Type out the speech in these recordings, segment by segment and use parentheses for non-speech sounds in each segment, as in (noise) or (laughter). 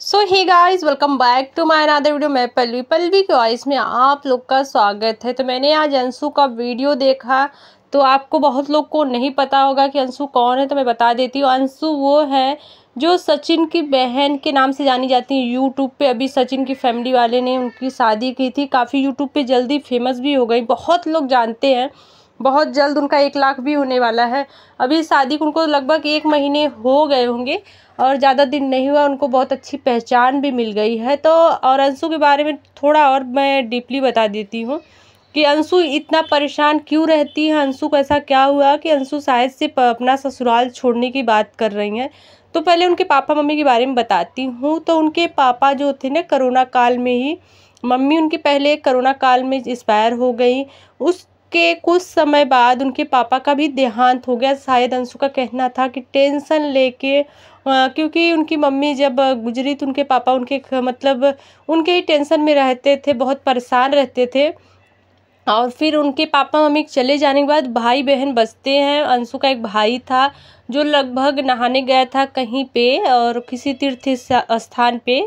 so hi guys welcome back to my another video मैं पल्लवी पल्वी के voice में आप लोग का स्वागत है तो मैंने आज अंशु का वीडियो देखा तो आपको बहुत लोग को नहीं पता होगा कि अंशु कौन है तो मैं बता देती हूँ अंशु वो है जो सचिन की बहन के नाम से जानी जाती है यूट्यूब पे अभी सचिन की फैमिली वाले ने उनकी शादी की थी काफ़ी यूट्यूब पे जल्दी फेमस भी हो गई बहुत लोग जानते हैं बहुत जल्द उनका एक लाख भी होने वाला है अभी शादी को उनको लगभग एक महीने हो गए होंगे और ज़्यादा दिन नहीं हुआ उनको बहुत अच्छी पहचान भी मिल गई है तो और अंशु के बारे में थोड़ा और मैं डीपली बता देती हूँ कि अंशु इतना परेशान क्यों रहती है अंशु को ऐसा क्या हुआ कि अंशु शायद से अपना ससुराल छोड़ने की बात कर रही हैं तो पहले उनके पापा मम्मी के बारे में बताती हूँ तो उनके पापा जो थे ना करोना काल में ही मम्मी उनके पहले करोना काल में एक्सपायर हो गई उस के कुछ समय बाद उनके पापा का भी देहांत हो गया शायद अंशु का कहना था कि टेंशन लेके क्योंकि उनकी मम्मी जब गुजरी तो उनके पापा उनके मतलब उनके ही टेंशन में रहते थे बहुत परेशान रहते थे और फिर उनके पापा मम्मी चले जाने के बाद भाई बहन बचते हैं अंशु का एक भाई था जो लगभग नहाने गया था कहीं पे और किसी तीर्थ स्थान पे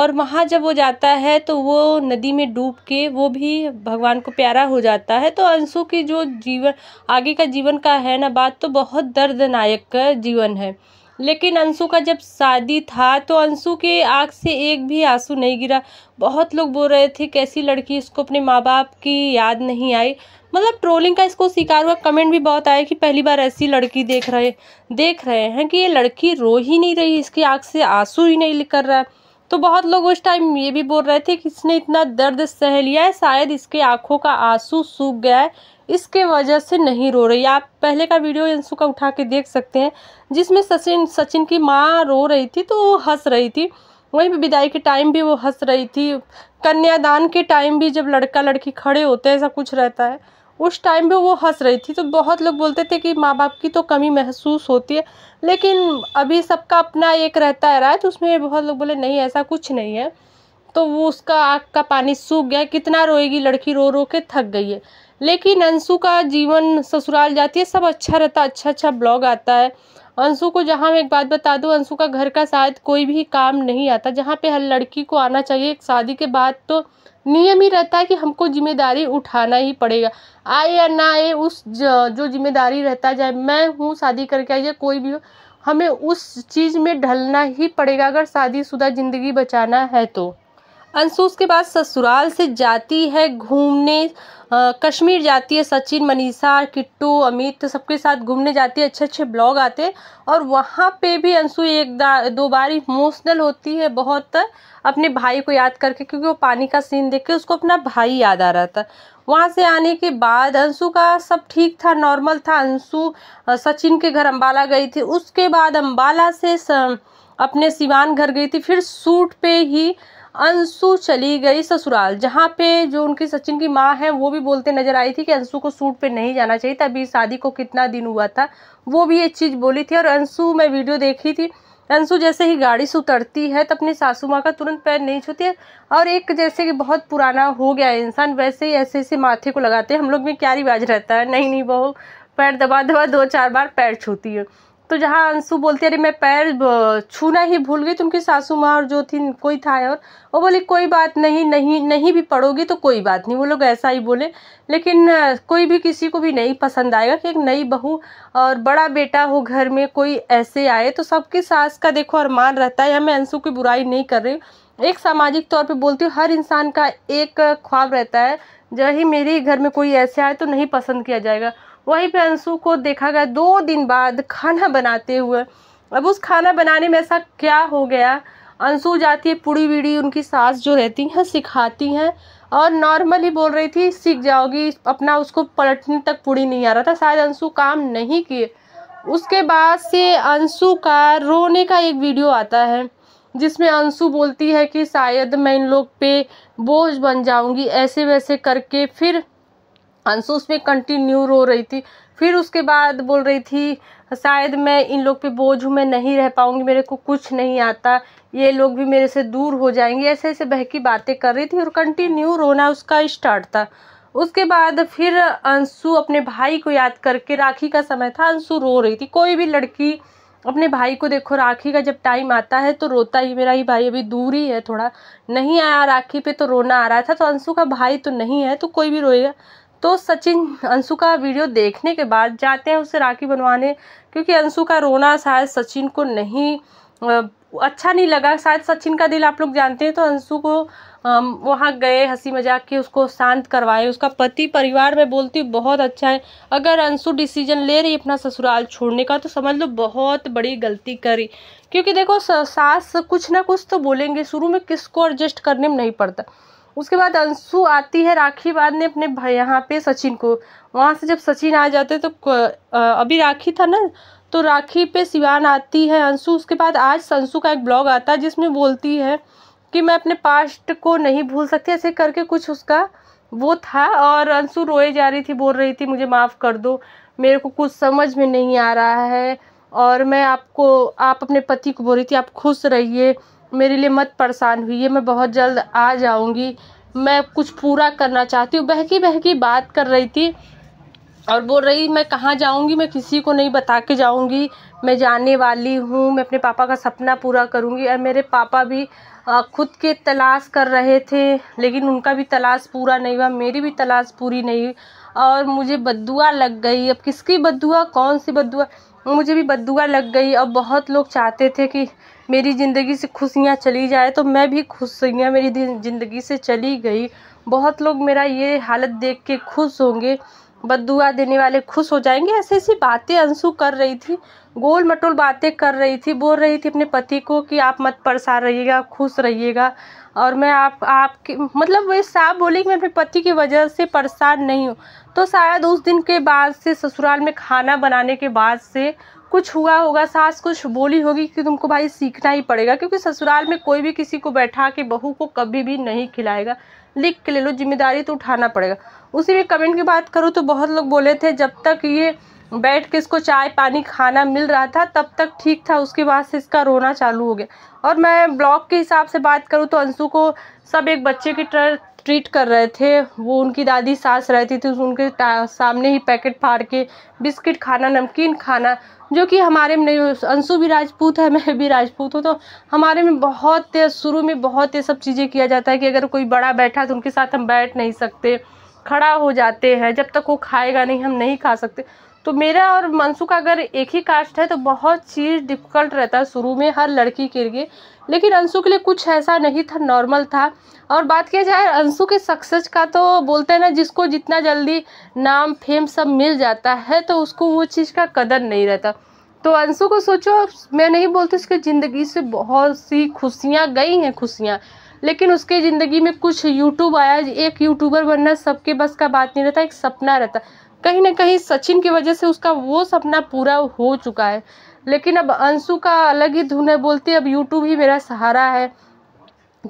और वहाँ जब वो जाता है तो वो नदी में डूब के वो भी भगवान को प्यारा हो जाता है तो अंशु की जो जीवन आगे का जीवन का है ना बात तो बहुत दर्दनायक जीवन है लेकिन अंशु का जब शादी था तो अंशु के आँख से एक भी आंसू नहीं गिरा बहुत लोग बोल रहे थे कैसी लड़की इसको अपने माँ बाप की याद नहीं आई मतलब ट्रोलिंग का इसको शिकार हुआ कमेंट भी बहुत आया कि पहली बार ऐसी लड़की देख रहे देख रहे हैं कि ये लड़की रो ही नहीं रही इसकी आँख से आंसू ही नहीं कर रहा तो बहुत लोग उस टाइम ये भी बोल रहे थे कि इसने इतना दर्द सह लिया है शायद इसके आँखों का आंसू सूख गया है इसके वजह से नहीं रो रही आप पहले का वीडियो अंशु का उठा के देख सकते हैं जिसमें सचिन सचिन की माँ रो रही थी तो वो हंस रही थी वहीं भी विदाई के टाइम भी वो हंस रही थी कन्यादान के टाइम भी जब लड़का लड़की खड़े होते हैं ऐसा कुछ रहता है उस टाइम पे वो हंस रही थी तो बहुत लोग बोलते थे कि माँ बाप की तो कमी महसूस होती है लेकिन अभी सबका अपना एक रहता है राय तो उसमें बहुत लोग बोले नहीं ऐसा कुछ नहीं है तो वो उसका आँख का पानी सूख गया कितना रोएगी लड़की रो रो के थक गई है लेकिन अंशु का जीवन ससुराल जाती है सब अच्छा रहता अच्छा अच्छा ब्लॉग आता है अंशु को जहाँ मैं एक बात बता दूँ अंशु का घर का शायद कोई भी काम नहीं आता जहाँ पे हर लड़की को आना चाहिए एक शादी के बाद तो नियम ही रहता है कि हमको जिम्मेदारी उठाना ही पड़ेगा आए या ना आए उस जो जिम्मेदारी रहता जाए मैं हूँ शादी करके आई या कोई भी हो हमें उस चीज़ में ढलना ही पड़ेगा अगर शादीशुदा ज़िंदगी बचाना है तो अनसूस के बाद ससुराल से जाती है घूमने कश्मीर जाती है सचिन मनीषा किट्टू अमित तो सबके साथ घूमने जाती है अच्छे अच्छे ब्लॉग आते हैं और वहाँ पे भी अंशु एक दो बार इमोशनल होती है बहुत अपने भाई को याद करके क्योंकि वो पानी का सीन देख के उसको अपना भाई याद आ रहा था वहाँ से आने के बाद अंशु का सब ठीक था नॉर्मल था अंशु सचिन के घर अम्बाला गई थी उसके बाद अम्बाला से अपने सिवान घर गई थी फिर सूट पे ही अंशु चली गई ससुराल जहाँ पे जो उनकी सचिन की माँ है वो भी बोलते नजर आई थी कि अंशु को सूट पे नहीं जाना चाहिए तभी शादी को कितना दिन हुआ था वो भी ये चीज़ बोली थी और अंशु मैं वीडियो देखी थी अंशु जैसे ही गाड़ी से उतरती है तो अपनी सासू माँ का तुरंत पैर नहीं छूती है और एक जैसे कि बहुत पुराना हो गया है इंसान वैसे ही ऐसे ऐसे माथे को लगाते हैं हम लोग में क्या रिवाज रहता है नहीं नहीं बहू पैर दबा दबा दो चार बार पैर छूती है तो जहाँ अंशु बोलती अरे मैं पैर छूना ही भूल गई तो उनकी सासू माँ और जो थी कोई था और वो बोली कोई बात नहीं नहीं नहीं भी पढ़ोगी तो कोई बात नहीं वो लोग ऐसा ही बोले लेकिन कोई भी किसी को भी नहीं पसंद आएगा कि एक नई बहू और बड़ा बेटा हो घर में कोई ऐसे आए तो सबके सास का देखो अरमान रहता है या मैं अंशु की बुराई नहीं कर रही हूँ एक सामाजिक तौर पर बोलती हूँ हर इंसान का एक ख्वाब रहता है जब ही मेरे घर में कोई ऐसे आए तो नहीं पसंद किया जाएगा वहीं पे अंशु को देखा गया दो दिन बाद खाना बनाते हुए अब उस खाना बनाने में ऐसा क्या हो गया अंशु जाती है पूड़ी वीड़ी उनकी सास जो रहती हैं सिखाती हैं और नॉर्मली बोल रही थी सीख जाओगी अपना उसको पलटने तक पूरी नहीं आ रहा था शायद अंशु काम नहीं किए उसके बाद से अंशु का रोने का एक वीडियो आता है जिसमें अंशु बोलती है कि शायद मैं इन लोग पे बोझ बन जाऊंगी ऐसे वैसे करके फिर अंशु उसमें कंटिन्यू रो रही थी फिर उसके बाद बोल रही थी शायद मैं इन लोग पे बोझ हूँ मैं नहीं रह पाऊँगी मेरे को कुछ नहीं आता ये लोग भी मेरे से दूर हो जाएंगे ऐसे ऐसे बहकी बातें कर रही थी और कंटिन्यू रोना उसका स्टार्ट था उसके बाद फिर अंशु अपने भाई को याद करके राखी का समय था अंशु रो रही थी कोई भी लड़की अपने भाई को देखो राखी का जब टाइम आता है तो रोता ही मेरा ही भाई अभी दूर ही है थोड़ा नहीं आया राखी पे तो रोना आ रहा था तो अंशु का भाई तो नहीं है तो कोई भी रोएगा तो सचिन अंशु का वीडियो देखने के बाद जाते हैं उसे राखी बनवाने क्योंकि अंशु का रोना शायद सचिन को नहीं अच्छा नहीं लगा शायद सचिन का दिल आप लोग जानते हैं तो अंशु को वहाँ गए हंसी मजाक के उसको शांत करवाए उसका पति परिवार में बोलती बहुत अच्छा है अगर अंशु डिसीजन ले रही अपना ससुराल छोड़ने का तो समझ लो बहुत बड़ी गलती करी क्योंकि देखो सास कुछ ना कुछ तो बोलेंगे शुरू में किसको एडजस्ट करने में नहीं पड़ता उसके बाद अंशु आती है राखी बाद ने अपने भाई यहाँ पे सचिन को वहाँ से जब सचिन आ जाते तो अभी राखी था ना तो राखी पे सिवान आती है अंशु उसके बाद आज अंशु का एक ब्लॉग आता है जिसमें बोलती है कि मैं अपने पास्ट को नहीं भूल सकती ऐसे करके कुछ उसका वो था और अंशु रोए जा रही थी बोल रही थी मुझे माफ़ कर दो मेरे को कुछ समझ में नहीं आ रहा है और मैं आपको आप अपने पति को बोल रही थी आप खुश रहिए मेरे लिए मत परेशान हुई है मैं बहुत जल्द आ जाऊँगी मैं कुछ पूरा करना चाहती हूँ बहकी बहकी बात कर रही थी और बोल रही मैं कहाँ जाऊँगी मैं किसी को नहीं बता के जाऊँगी मैं जाने वाली हूँ मैं अपने पापा का सपना पूरा करूँगी और मेरे पापा भी खुद के तलाश कर रहे थे लेकिन उनका भी तलाश पूरा नहीं हुआ मेरी भी तलाश पूरी नहीं हुई और मुझे बदुआ लग गई अब किसकी बदुआ कौन सी बदुआ मुझे भी बददुआ लग गई अब बहुत लोग चाहते थे कि मेरी ज़िंदगी से खुशियाँ चली जाए तो मैं भी खुशियाँ मेरी ज़िंदगी से चली गई बहुत लोग मेरा ये हालत देख के खुश होंगे बदुआ देने वाले खुश हो जाएंगे ऐसी ऐसी बातें अंशु कर रही थी गोल मटोल बातें कर रही थी बोल रही थी अपने पति को कि आप मत परेशान रहिएगा खुश रहिएगा और मैं आप आपके मतलब वे साफ बोली कि मैं अपने पति की वजह से परेशान नहीं हूँ तो शायद उस दिन के बाद से ससुराल में खाना बनाने के बाद से कुछ हुआ होगा सास कुछ बोली होगी कि तुमको भाई सीखना ही पड़ेगा क्योंकि ससुराल में कोई भी किसी को बैठा के बहू को कभी भी नहीं खिलाएगा लिख के ले लो जिम्मेदारी तो उठाना पड़ेगा उसी में कमेंट की बात करूँ तो बहुत लोग बोले थे जब तक ये बैठ के इसको चाय पानी खाना मिल रहा था तब तक ठीक था उसके बाद से इसका रोना चालू हो गया और मैं ब्लॉग के हिसाब से बात करूँ तो अंशु को सब एक बच्चे की तरह ट्रीट कर रहे थे वो उनकी दादी सास रहती थी तो उनके सामने ही पैकेट फाड़ के बिस्किट खाना नमकीन खाना जो कि हमारे में नहीं अंशु भी राजपूत है (laughs) मैं भी राजपूत हूँ तो हमारे में बहुत शुरू में बहुत ये सब चीज़ें किया जाता है कि अगर कोई बड़ा बैठा है तो उनके साथ हम बैठ नहीं सकते खड़ा हो जाते हैं जब तक वो खाएगा नहीं हम नहीं खा सकते तो मेरा और मंसू का अगर एक ही कास्ट है तो बहुत चीज़ डिफ़िकल्ट रहता है शुरू में हर लड़की के लिए लेकिन अंशु के लिए कुछ ऐसा नहीं था नॉर्मल था और बात किया जाए अंशु के सक्सेस का तो बोलते हैं ना जिसको जितना जल्दी नाम फेम सब मिल जाता है तो उसको वो चीज़ का कदर नहीं रहता तो अंशु को सोचो मैं नहीं बोलती उसके ज़िंदगी से बहुत सी खुशियाँ गई हैं खुशियाँ लेकिन उसके ज़िंदगी में कुछ यूट्यूब आया एक यूट्यूबर बनना सबके बस का बात नहीं रहता एक सपना रहता कहीं ना कहीं सचिन की वजह से उसका वो सपना पूरा हो चुका है लेकिन अब अंशु का अलग ही धुन है बोलती अब यूट्यूब ही मेरा सहारा है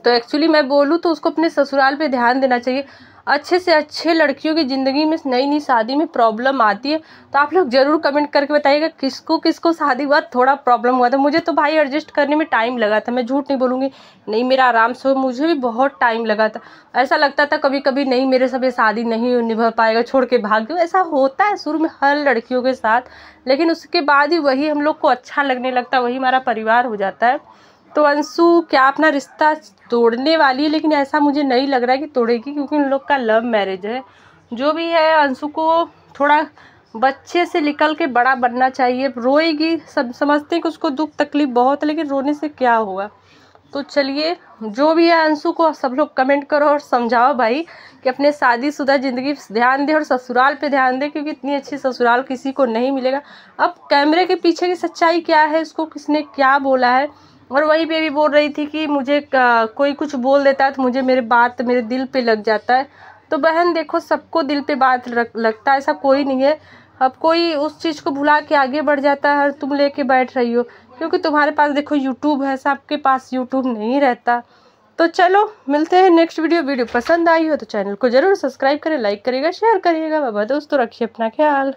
तो एक्चुअली मैं बोलूँ तो उसको अपने ससुराल पे ध्यान देना चाहिए अच्छे से अच्छे लड़कियों की ज़िंदगी में नई नई शादी में प्रॉब्लम आती है तो आप लोग ज़रूर कमेंट करके बताइएगा किसको किसको शादी हुआ थोड़ा प्रॉब्लम हुआ था मुझे तो भाई एडजस्ट करने में टाइम लगा था मैं झूठ नहीं बोलूँगी नहीं मेरा आराम से मुझे भी बहुत टाइम लगा था ऐसा लगता था कभी कभी नहीं मेरे सब ये शादी नहीं निभा पाएगा छोड़ के भाग गए ऐसा होता है शुरू में हर लड़कियों के साथ लेकिन उसके बाद ही वही हम लोग को अच्छा लगने लगता वही हमारा परिवार हो जाता है तो अंशु क्या अपना रिश्ता तोड़ने वाली है लेकिन ऐसा मुझे नहीं लग रहा है कि तोड़ेगी क्योंकि उन लोग का लव मैरिज है जो भी है अंशु को थोड़ा बच्चे से निकल के बड़ा बनना चाहिए रोएगी सब समझते हैं कि उसको दुख तकलीफ बहुत है लेकिन रोने से क्या होगा तो चलिए जो भी है अंशु को सब लोग कमेंट करो और समझाओ भाई कि अपने शादीशुदा ज़िंदगी ध्यान दें और ससुराल पे ध्यान दें क्योंकि इतनी अच्छी ससुराल किसी को नहीं मिलेगा अब कैमरे के पीछे की सच्चाई क्या है उसको किसने क्या बोला है और वही भी बोल रही थी कि मुझे कोई कुछ बोल देता है तो मुझे मेरे बात मेरे दिल पे लग जाता है तो बहन देखो सबको दिल पे बात लगता है ऐसा कोई नहीं है अब कोई उस चीज़ को भुला के आगे बढ़ जाता है और तुम ले बैठ रही हो क्योंकि तुम्हारे पास देखो यूट्यूब है सबके पास यूट्यूब नहीं रहता तो चलो मिलते हैं नेक्स्ट वीडियो वीडियो पसंद आई हो तो चैनल को ज़रूर सब्सक्राइब करें लाइक करिएगा शेयर करिएगा बाबा दोस्तों रखिए अपना ख्याल